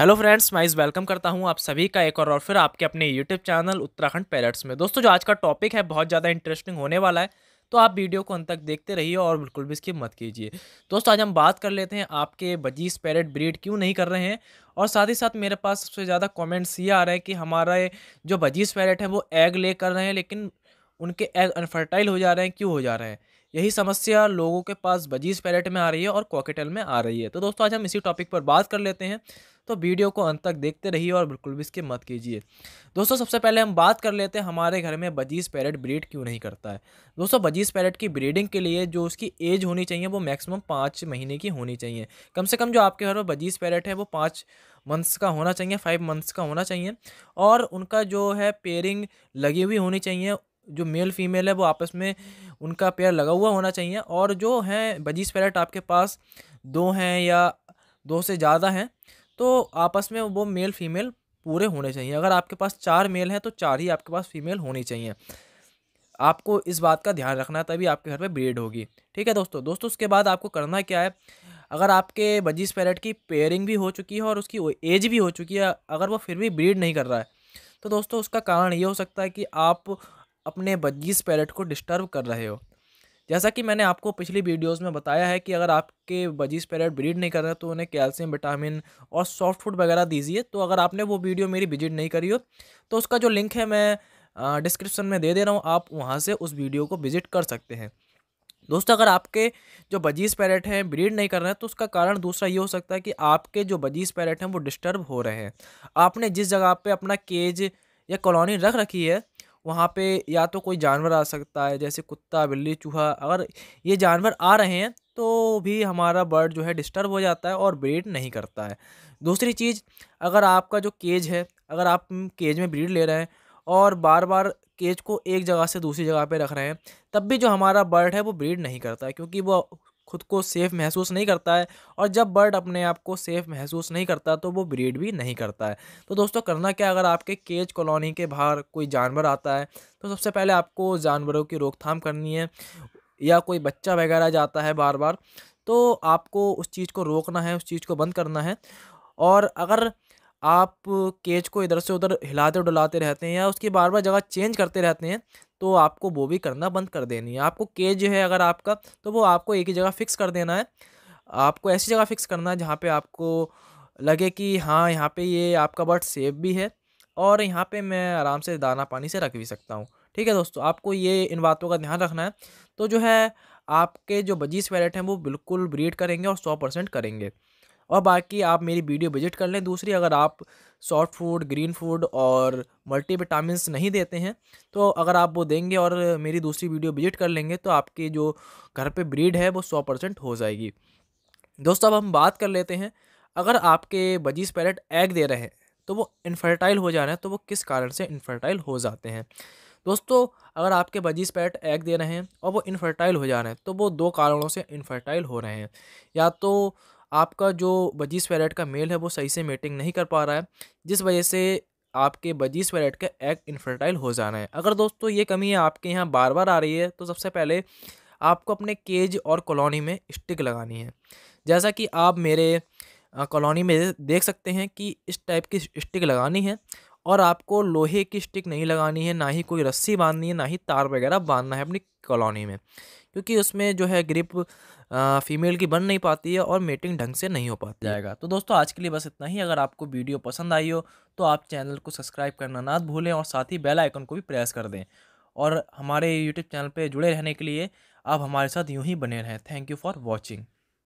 hello friends मैं इस welcome करता हूं आप सभी का एक और और फिर आपके अपने यूट्यूब चैनल उत्तराखंड पैरट्स में दोस्तों जो आज का टॉपिक है बहुत ज़्यादा इंटरेस्टिंग होने वाला है तो आप वीडियो को अंत तक देखते रहिए और बिल्कुल भी इसकी मत कीजिए दोस्तों आज हम बात कर लेते हैं आपके बजीज पैरेट ब्रीड क्यों नहीं कर रहे हैं और साथ ही साथ मेरे पास सबसे ज़्यादा कॉमेंट्स ये आ रहे हैं कि हमारे जो बजीज पैरेट है वो एग ले कर रहे हैं लेकिन उनके एग अनफर्टाइल हो जा रहे हैं क्यों हो जा रहे हैं यही समस्या लोगों के पास बजीज पैरेट में आ रही है और कॉकेटल में आ रही है तो दोस्तों आज हम इसी टॉपिक पर बात कर लेते हैं तो वीडियो को अंत तक देखते रहिए और बिल्कुल भी इसके मत कीजिए दोस्तों सबसे पहले हम बात कर लेते हैं हमारे घर में बजीज पैरेट ब्रीड क्यों नहीं करता है दोस्तों बजीज पैरेट की ब्रीडिंग के लिए जो उसकी एज होनी चाहिए वो मैक्सिमम पाँच महीने की होनी चाहिए कम से कम जो आपके घर में बजीज पैरेट है वो पाँच मंथ्स का होना चाहिए फाइव मंथ्स का होना चाहिए और उनका जो है पेयरिंग लगी हुई होनी चाहिए जो मेल फीमेल है वो आपस में उनका पेयर लगा हुआ होना चाहिए और जो हैं बजीज पैरेट आपके पास दो हैं या दो से ज़्यादा हैं तो आपस में वो मेल फीमेल पूरे होने चाहिए अगर आपके पास चार मेल हैं तो चार ही आपके पास फीमेल होनी चाहिए आपको इस बात का ध्यान रखना तभी आपके घर पे ब्रीड होगी ठीक है दोस्तों दोस्तों उसके बाद आपको करना क्या है अगर आपके बजीज पैरेट की पेयरिंग भी हो चुकी है और उसकी एज भी हो चुकी है अगर वो फिर भी ब्रीड नहीं कर रहा है तो दोस्तों उसका कारण ये हो सकता है कि आप अपने बजीज पैरेट को डिस्टर्ब कर रहे हो जैसा कि मैंने आपको पिछली वीडियोस में बताया है कि अगर आपके बजीज पैरेट ब्रीड नहीं कर रहे तो उन्हें कैल्शियम विटामिन और सॉफ्ट फूड वगैरह दीजिए तो अगर आपने वो वीडियो मेरी विजिट नहीं करी हो तो उसका जो लिंक है मैं डिस्क्रिप्शन में दे दे रहा हूँ आप वहाँ से उस वीडियो को विजिट कर सकते हैं दोस्तों अगर आपके जो बजीज पैरेट हैं ब्रीड नहीं कर रहे हैं तो उसका कारण दूसरा ये हो सकता है कि आपके जो बजीज पैरेट हैं वो डिस्टर्ब हो रहे हैं आपने जिस जगह पे अपना केज या कॉलोनी रख रखी है वहाँ पे या तो कोई जानवर आ सकता है जैसे कुत्ता बिल्ली चूहा अगर ये जानवर आ रहे हैं तो भी हमारा बर्ड जो है डिस्टर्ब हो जाता है और ब्रीड नहीं करता है दूसरी चीज़ अगर आपका जो केज है अगर आप केज में ब्रीड ले रहे हैं और बार बार केज को एक जगह से दूसरी जगह पे रख रहे हैं तब भी जो हमारा बर्ड है वो ब्रीड नहीं करता है क्योंकि वो खुद को सेफ़ महसूस नहीं करता है और जब बर्ड अपने आप को सेफ़ महसूस नहीं करता तो वो ब्रीड भी नहीं करता है तो दोस्तों करना क्या अगर आपके केज कॉलोनी के बाहर कोई जानवर आता है तो सबसे पहले आपको जानवरों की रोकथाम करनी है या कोई बच्चा वगैरह जाता है बार बार तो आपको उस चीज़ को रोकना है उस चीज़ को बंद करना है और अगर आप केज को इधर से उधर हिलाते डुलाते रहते हैं या उसकी बार बार जगह चेंज करते रहते हैं तो आपको वो भी करना बंद कर देनी है आपको केज जो है अगर आपका तो वो आपको एक ही जगह फिक्स कर देना है आपको ऐसी जगह फिक्स करना है जहाँ पे आपको लगे कि हाँ यहाँ पे ये आपका बर्ड सेफ भी है और यहाँ पे मैं आराम से दाना पानी से रख भी सकता हूँ ठीक है दोस्तों आपको ये इन बातों का ध्यान रखना है तो जो है आपके जो बजीस वैलेट हैं वो बिल्कुल ब्रीड करेंगे और सौ परसेंट करेंगे और बाकी आप मेरी वीडियो विजिट कर लें दूसरी अगर आप सॉफ्ट फूड ग्रीन फूड और मल्टीविटामिन नहीं देते हैं तो अगर आप वो देंगे और मेरी दूसरी वीडियो विजिट कर लेंगे तो आपकी जो घर पे ब्रीड है वो सौ परसेंट हो जाएगी दोस्तों अब हम बात कर लेते हैं अगर आपके बजीज पैरेट एग दे रहे हैं तो वो इनफर्टाइल हो जा रहे हैं तो वो किस कारण से इनफर्टाइल हो जाते हैं दोस्तों अगर आपके बजीज पैरेट एग दे रहे हैं और वो इनफर्टाइल हो जा रहे हैं तो वो दो कारणों से इनफर्टाइल हो रहे हैं या तो आपका जो बजीस वैलेट का मेल है वो सही से मेटिंग नहीं कर पा रहा है जिस वजह से आपके बजीस वैलेट का एग इनफर्टाइल हो जाना है अगर दोस्तों ये कमी है आपके यहाँ बार बार आ रही है तो सबसे पहले आपको अपने केज और कॉलोनी में स्टिक लगानी है जैसा कि आप मेरे कॉलोनी में देख सकते हैं कि इस टाइप की स्टिक लगानी है और आपको लोहे की स्टिक नहीं लगानी है ना ही कोई रस्सी बांधनी है ना ही तार वगैरह बांधना है अपनी कॉलोनी में क्योंकि उसमें जो है ग्रिप फीमेल की बन नहीं पाती है और मेटिंग ढंग से नहीं हो पाती जाएगा तो दोस्तों आज के लिए बस इतना ही अगर आपको वीडियो पसंद आई हो तो आप चैनल को सब्सक्राइब करना ना भूलें और साथ ही बेल आइकन को भी प्रेस कर दें और हमारे यूट्यूब चैनल पर जुड़े रहने के लिए आप हमारे साथ यूँ ही बने रहें थैंक यू फॉर वॉचिंग